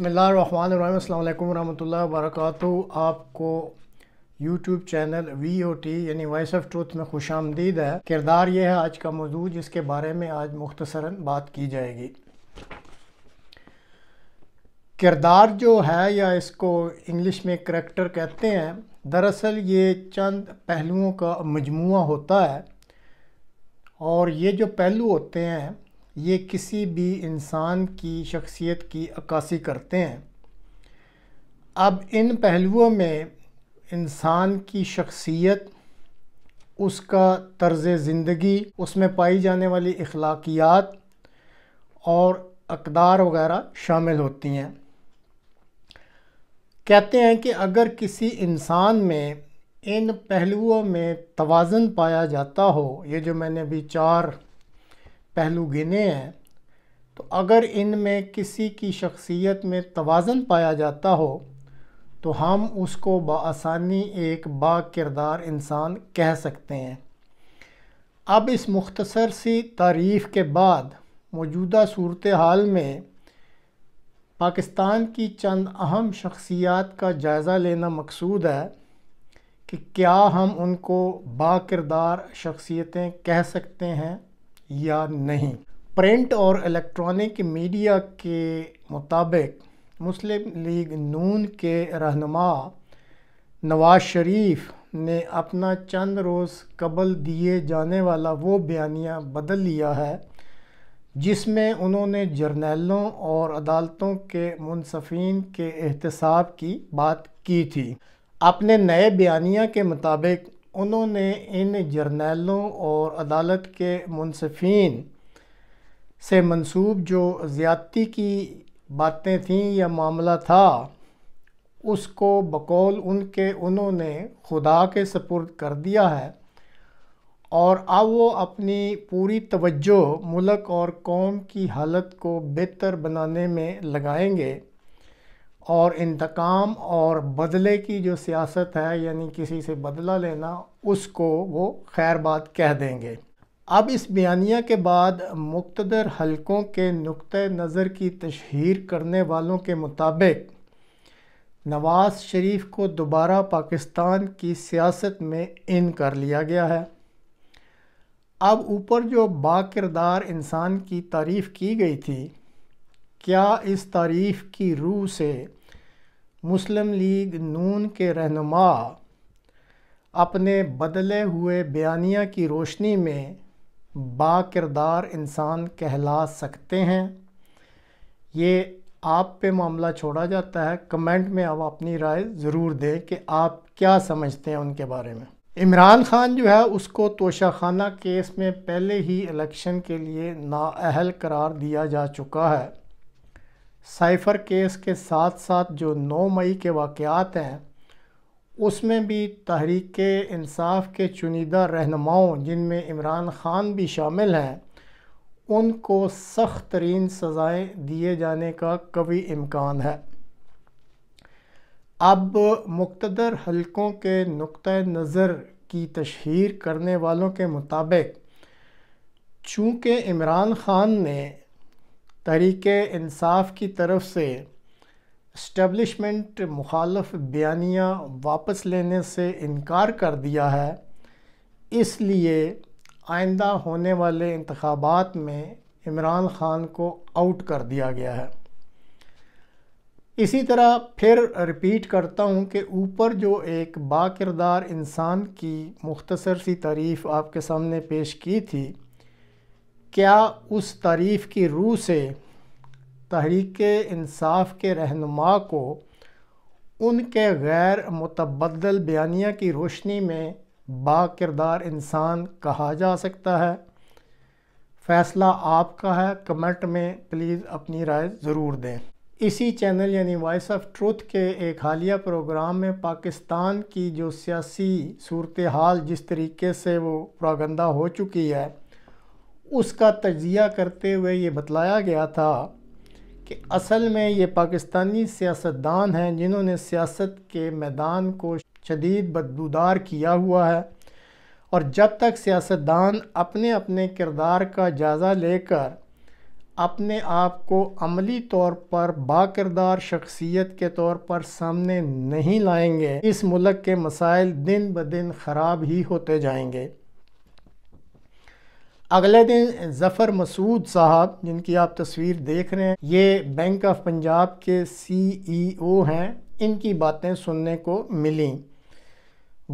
बसमिलकुम अल्लाम वर्क आपको YouTube channel V O T यानी वॉइस ऑफ ट्रूथ में खुश आमदीद है किरदार ये है आज का मौजू जिसके बारे में आज मुख्तसरा बात की जाएगी किरदार जो है या इसको इंग्लिश में करेक्टर कहते हैं दरअसल ये चंद पहलुओं का मजमू होता है और ये जो पहलू होते हैं ये किसी भी इंसान की शख्सियत की अक्सी करते हैं अब इन पहलुओं में इंसान की शख्सियत उसका तर्ज़ ज़िंदगी उसमें पाई जाने वाली अखलाकियात और अकदार वगैरह शामिल होती हैं कहते हैं कि अगर किसी इंसान में इन पहलुओं में तोज़न पाया जाता हो ये जो मैंने अभी चार पहलू गिने हैं तो अगर इनमें किसी की शख्सियत में तोज़न पाया जाता हो तो हम उसको बसानी एक बा इंसान कह सकते हैं अब इस मुख्तसर सी तारीफ़ के बाद मौजूदा सूरत हाल में पाकिस्तान की चंद अहम शख्सियात का जायज़ा लेना मकसूद है कि क्या हम उनको बाकिरदार शख्सियतें कह सकते हैं या नहीं प्रिंट और इलेक्ट्रॉनिक मीडिया के मुताबिक मुस्लिम लीग नून के रहनमा नवाज शरीफ ने अपना चंद रोज़ कबल दिए जाने वाला वो बयानिया बदल लिया है जिसमें उन्होंने जर्नैलों और अदालतों के मुनसफिन के एहतसाब की बात की थी अपने नए बयानिया के मुताबिक उन्होंने इन जर्नैलों और अदालत के मुनसिफिन से मंसूब जो ज़्यादती की बातें थीं या मामला था उसको बकौल उनके उन्होंने खुदा के सपुर्द कर दिया है और अब वो अपनी पूरी तवज्जो मुलक और कौम की हालत को बेहतर बनाने में लगाएंगे और इंतकाम और बदले की जो सियासत है यानी किसी से बदला लेना उसको वो खैर बात कह देंगे अब इस बयानिया के बाद मुक्तदर हलकों के नुक़ नज़र की तशहर करने वालों के मुताबिक नवाज़ शरीफ को दोबारा पाकिस्तान की सियासत में इन कर लिया गया है अब ऊपर जो बाकिरदार इंसान की तारीफ़ की गई थी क्या इस तारीफ़ की रूह से मुस्लिम लीग नून के रहनुमा अपने बदले हुए बयानिया की रोशनी में बाकिरदार इंसान कहला सकते हैं ये आप पे मामला छोड़ा जाता है कमेंट में आप अपनी राय ज़रूर दें कि आप क्या समझते हैं उनके बारे में इमरान ख़ान जो है उसको तोशाखाना केस में पहले ही इलेक्शन के लिए नाअहल करार दिया जा चुका है साइफ़र केस के साथ साथ जो 9 मई के वाक़ात हैं उसमें भी तहरीक इंसाफ के चुनिदा रहनुमाओं जिनमें इमरान ख़ान भी शामिल हैं उनको सख्त तरीन सज़ाएँ दिए जाने का कभी इम्कान है अब मुक्तदर हलकों के नुक़ नज़र की तशहर करने वालों के मुताबिक चूँकि इमरान ख़ान ने तहरीक इंसाफ की तरफ से इस्टबलिशमेंट मुखालफ बयानिया वापस लेने से इनकार कर दिया है इसलिए आइंदा होने वाले इंतबात में इमरान ख़ान को आउट कर दिया गया है इसी तरह फिर रिपीट करता हूँ कि ऊपर जो एक बाकिरदार इंसान की मुख्तसर सी तारीफ़ आपके सामने पेश की थी क्या उस तारीफ़ की रूह से तहरीक इंसाफ के रहनुमा को उनके गैर मुतबदल बयानिया की रोशनी में बाकिरदार इंसान कहा जा सकता है फ़ैसला आपका है कमेंट में प्लीज़ अपनी राय ज़रूर दें इसी चैनल यानी वॉइस ऑफ ट्रुथ के एक हालिया प्रोग्राम में पाकिस्तान की जो सियासी सूरत हाल जिस तरीके से वो प्रागंदा हो चुकी है उसका तजिया करते हुए ये बतलाया गया था कि असल में ये पाकिस्तानी सियासतदान हैं जिन्होंने सियासत के मैदान को शदीद बदबूदार किया हुआ है और जब तक सियासतदान अपने अपने किरदार का जायज़ा लेकर अपने आप को अमली तौर पर बाकिरदार शख्सियत के तौर पर सामने नहीं लाएंगे इस मुल्क के मसाइल दिन ब दिन ख़राब ही होते जाएंगे अगले दिन ज़फ़र मसूद साहब जिनकी आप तस्वीर देख रहे हैं ये बैंक ऑफ पंजाब के सीईओ e हैं इनकी बातें सुनने को मिली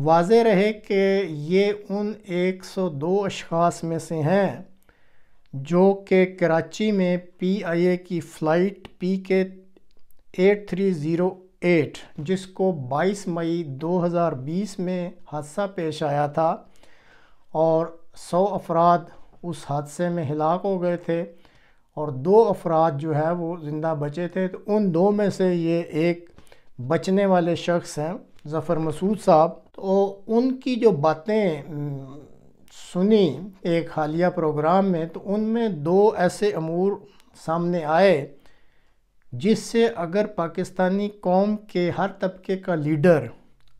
वाज रहे कि ये उन 102 अशखास में से हैं जो कि कराची में पीआईए की फ़्लाइट पी के 8308 जिसको 22 मई 2020 में हादसा पेश आया था और सौ अफराद उस हादसे में हिलाक हो गए थे और दो अफराद जो है वो ज़िंदा बचे थे तो उन दो में से ये एक बचने वाले शख्स हैं ज़फ़र मसूद साहब तो उनकी जो बातें सुनी एक हालिया प्रोग्राम में तो उनमें दो ऐसे अमूर सामने आए जिससे अगर पाकिस्तानी कौम के हर तबके का लीडर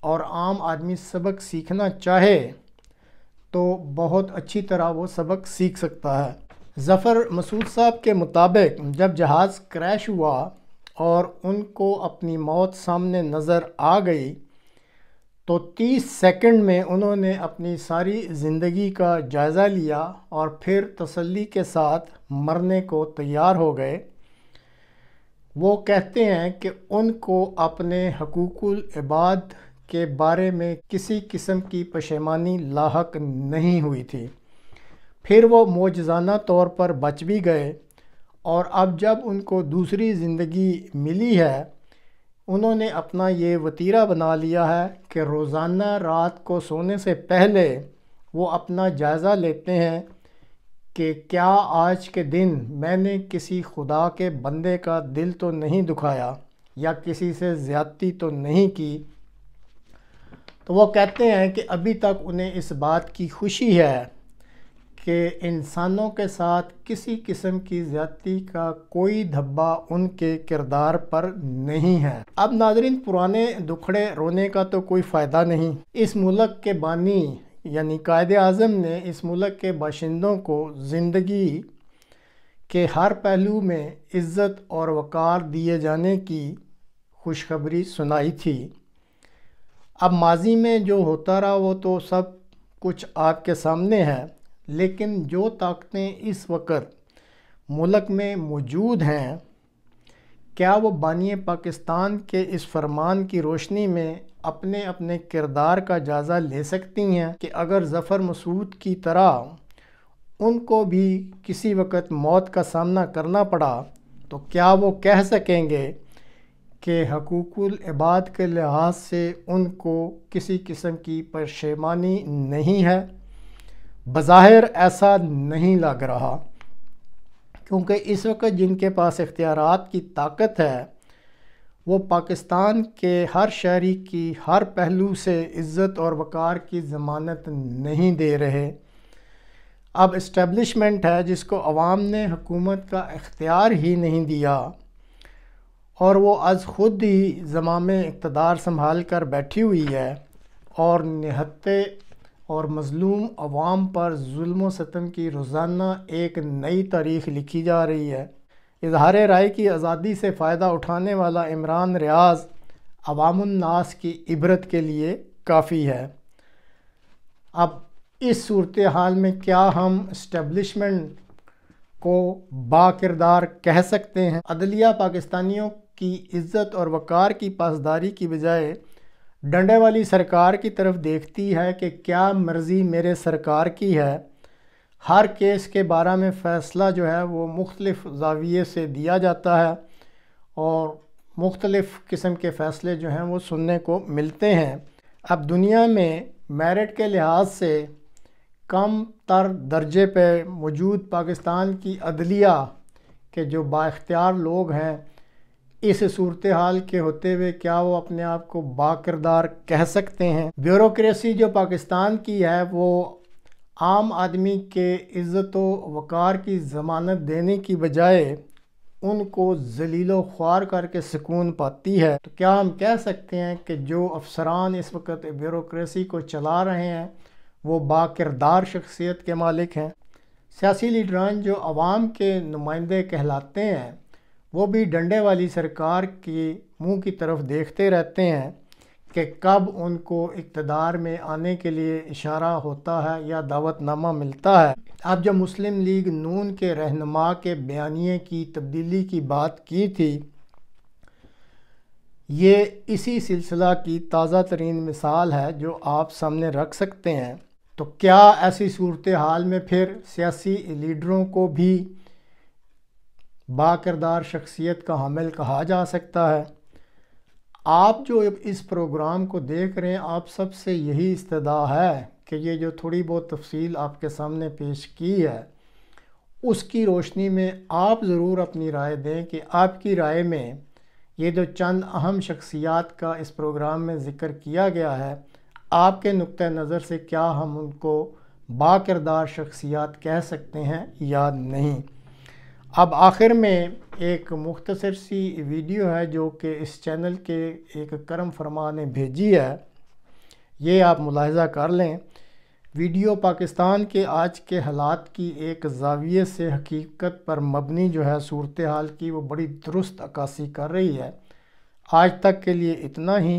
और आम आदमी सबक सीखना चाहे तो बहुत अच्छी तरह वो सबक सीख सकता है ज़फ़र मसूद साहब के मुताबिक जब जहाज़ क्रैश हुआ और उनको अपनी मौत सामने नज़र आ गई तो 30 सेकंड में उन्होंने अपनी सारी ज़िंदगी का जायज़ा लिया और फिर तसल्ली के साथ मरने को तैयार हो गए वो कहते हैं कि उनको अपने हकूकुल इबाद के बारे में किसी किस्म की पशेमानी लाक नहीं हुई थी फिर वो मौजाना तौर पर बच भी गए और अब जब उनको दूसरी ज़िंदगी मिली है उन्होंने अपना ये वतीरा बना लिया है कि रोज़ाना रात को सोने से पहले वो अपना जायज़ा लेते हैं कि क्या आज के दिन मैंने किसी खुदा के बंदे का दिल तो नहीं दुखाया या किसी से ज़्यादती तो नहीं की तो वो कहते हैं कि अभी तक उन्हें इस बात की खुशी है कि इंसानों के साथ किसी किस्म की ज़्यादती का कोई धब्बा उनके किरदार पर नहीं है अब नाजरीन पुराने दुखड़े रोने का तो कोई फ़ायदा नहीं इस मुल्क के बानी यानी कायद अज़म ने इस मुल्क के बाशिंदों को ज़िंदगी के हर पहलू में इज़्ज़त और वक़ार दिए जाने की खुशखबरी सुनाई थी अब माजी में जो होता रहा वो तो सब कुछ आपके सामने है लेकिन जो ताकतें इस वक्त मुल्क में मौजूद हैं क्या वो बानिय पाकिस्तान के इस फरमान की रोशनी में अपने अपने किरदार का जायज़ा ले सकती हैं कि अगर जफ़र मसूद की तरह उनको भी किसी वक्त मौत का सामना करना पड़ा तो क्या वो कह सकेंगे के हकूकुल इबाद के लिहाज से उनको किसी किस्म की पशेमानी नहीं है बज़ाहिर ऐसा नहीं लग रहा क्योंकि इस वक्त जिनके पास इख्तियार की ताकत है वो पाकिस्तान के हर शहरी की हर पहलू से इज़्ज़त और वक़ार की ज़मानत नहीं दे रहे अब इस्टेबलिशमेंट है जिसको आवाम ने हुकूमत का इख्तियार ही नहीं दिया और वो आज ख़ुद ही ज़माम इकतदार संभाल कर बैठी हुई है और निहत्ते और मज़लूम अवाम पर जुल्म सतम की रोज़ाना एक नई तारीख लिखी जा रही है इजहार राय की आज़ादी से फ़ायदा उठाने वाला इमरान रियाज अवामनास की इबरत के लिए काफ़ी है अब इस सूरत हाल में क्या हम इस्टबलिशमेंट को बाकिरदार कह सकते हैं अदलिया पाकिस्तानियों की इज्जत और वक़ार की पासदारी की बजाय डंडे वाली सरकार की तरफ देखती है कि क्या मर्ज़ी मेरे सरकार की है हर केस के बारे में फ़ैसला जो है वो मुख्तलिफ़ जाविये से दिया जाता है और मुख्तलिफ़ किस्म के फ़ैसले जो हैं वो सुनने को मिलते हैं अब दुनिया में मेरिट के लिहाज से कम तर दर्जे पे मौजूद पाकिस्तान की अदलिया के जो बाख्तियार लोग हैं इस सूरत हाल के होते हुए क्या वो अपने आप को बाकरदार कह सकते हैं ब्यूरोसी जो पाकिस्तान की है वो आम आदमी के इज़्ज़त वक़ार की ज़मानत देने की बजाय उनको जलीलो ख्वार करके सुकून पाती है तो क्या हम कह सकते हैं कि जो अफसरान इस वक्त ब्यूरोसी को चला रहे हैं वो बाकिरदार शख्सियत के मालिक हैं सियासी लीडरान जो आवाम के नुमाइंदे कहलाते हैं वो भी डंडे वाली सरकार के मुंह की तरफ देखते रहते हैं कि कब उनको इकतदार में आने के लिए इशारा होता है या दावतनामा मिलता है अब जब मुस्लिम लीग नून के रहनमा के बयानिए की तब्दीली की बात की थी ये इसी सिलसिला की ताज़ा तरीन मिसाल है जो आप सामने रख सकते हैं तो क्या ऐसी सूरत हाल में फिर सियासी लीडरों को भी बाकरदार शख्सियत का हमल कहा जा सकता है आप जो इस प्रोग्राम को देख रहे हैं आप सबसे यही इस्तदा है कि ये जो थोड़ी बहुत तफसील आपके सामने पेश की है उसकी रोशनी में आप ज़रूर अपनी राय दें कि आपकी राय में ये जो चंद अहम शख्सियात का इस प्रोग्राम में ज़िक्र किया गया है आपके नुक़ नज़र से क्या हम उनको बाकरदार शख्सियात कह सकते हैं या नहीं अब आखिर में एक मुख्तर सी वीडियो है जो कि इस चैनल के एक करम फरमा ने भेजी है ये आप मुलाहजा कर लें वीडियो पाकिस्तान के आज के हालात की एक जाविये से हकीकत पर मबनी जो है सूरत हाल की वो बड़ी दुरुस्त अक्सी कर रही है आज तक के लिए इतना ही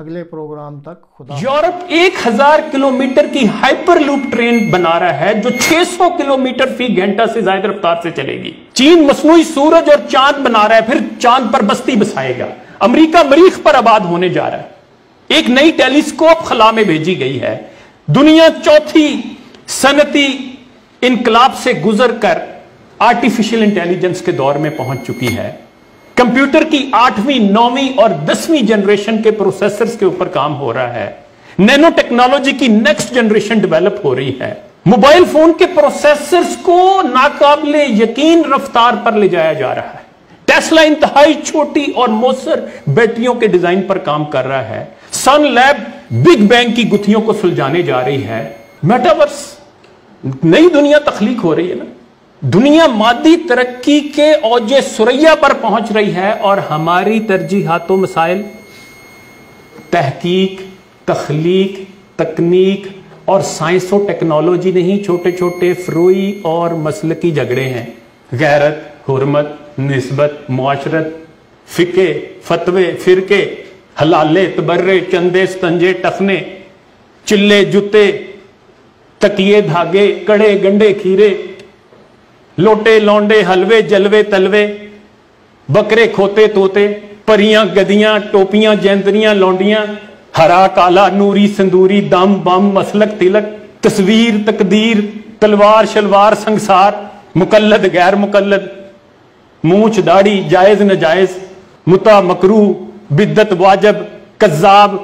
अगले प्रोग्राम तक खुदा यूरोप 1000 किलोमीटर की हाइपरलूप ट्रेन बना रहा है जो 600 किलोमीटर फी घंटा से ज्यादा रफ्तार से चलेगी चीन मसनू सूरज और चांद बना रहा है फिर चांद पर बस्ती बसाएगा अमेरिका मरीख पर आबाद होने जा रहा है एक नई टेलीस्कोप खला में भेजी गई है दुनिया चौथी सनती इनकलाब से गुजर कर आर्टिफिशियल इंटेलिजेंस के दौर में पहुंच चुकी है कंप्यूटर की आठवीं नौवीं और दसवीं जनरेशन के प्रोसेसर्स के ऊपर काम हो रहा है नैनो टेक्नोलॉजी की नेक्स्ट जनरेशन डेवलप हो रही है मोबाइल फोन के प्रोसेसर्स को नाकाबले यकीन रफ्तार पर ले जाया जा रहा है टेस्ला इंतहाई छोटी और मोसर बैटरियों के डिजाइन पर काम कर रहा है सन लैब बिग बैंग की गुथियों को सुलझाने जा रही है मेटावर्स नई दुनिया तखलीक हो रही है ना दुनिया मादी तरक्की के औजे सुरैया पर पहुंच रही है और हमारी तरजीहातों मसाइल तहकीक तखलीक तकनीक और साइंस और टेक्नोलॉजी नहीं छोटे छोटे फ्रोई और मसल की झगड़े हैं गैरत हरमत नस्बत मुआशरत फिके फतवे फिरके हलाले तबर्रे चंदे स्तंजे टफने चिल्ले जूते तकिए धागे कड़े गंडे खीरे लोटे लौंडे हलवे जलवे तलवे बकरे खोते तोते परियां गदियां टोपियां जैंतरियां लौंडियां हरा काला नूरी संदूरी दम बम मसलक तिलक तस्वीर तकदीर तलवार शलवार संसार मुकल्लद गैर मुकल्लद मूछ दाढ़ी जायज नजायज मुता मकरू बिद्दत वाजब कज्जाब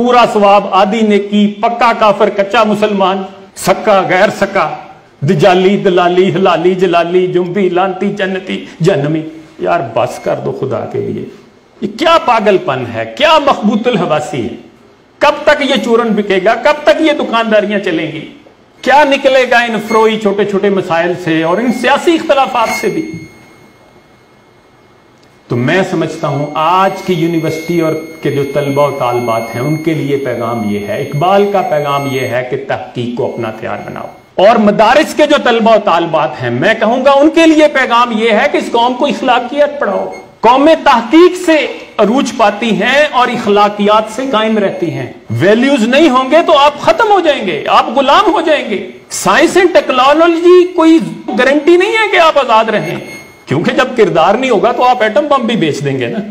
पूरा स्वाब आदि नेकी पक्का काफर कच्चा मुसलमान सक्का गैर सक्का दजाली दलाली हलाली जलाली जुम्बी लानती जन्नती जन्मी यार बस कर दो खुदा के लिए ये क्या पागलपन है क्या मखबूतुल हवासी है कब तक ये चूरन बिकेगा कब तक ये दुकानदारियां चलेंगी क्या निकलेगा इन फ्रोई छोटे छोटे मसाइल से और इन सियासी इख्तलाफात से भी तो मैं समझता हूं आज की यूनिवर्सिटी और के जो तलबा और तालबात हैं उनके लिए पैगाम यह है इकबाल का पैगाम यह है कि तहकीक को अपना हथियार बनाओ और मदारस के जो तलबा तालबात हैं मैं कहूंगा उनके लिए पैगाम यह है कि इस कौम को इखलाकियत पढ़ाओ कौमें तहकीक से अरूज पाती हैं और इखलाकियात से कायम रहती हैं वैल्यूज नहीं होंगे तो आप खत्म हो जाएंगे आप गुलाम हो जाएंगे साइंस एंड टेक्नोलॉजी कोई गारंटी नहीं है कि आप आजाद रहें क्योंकि जब किरदार नहीं होगा तो आप एटम बम भी बेच देंगे ना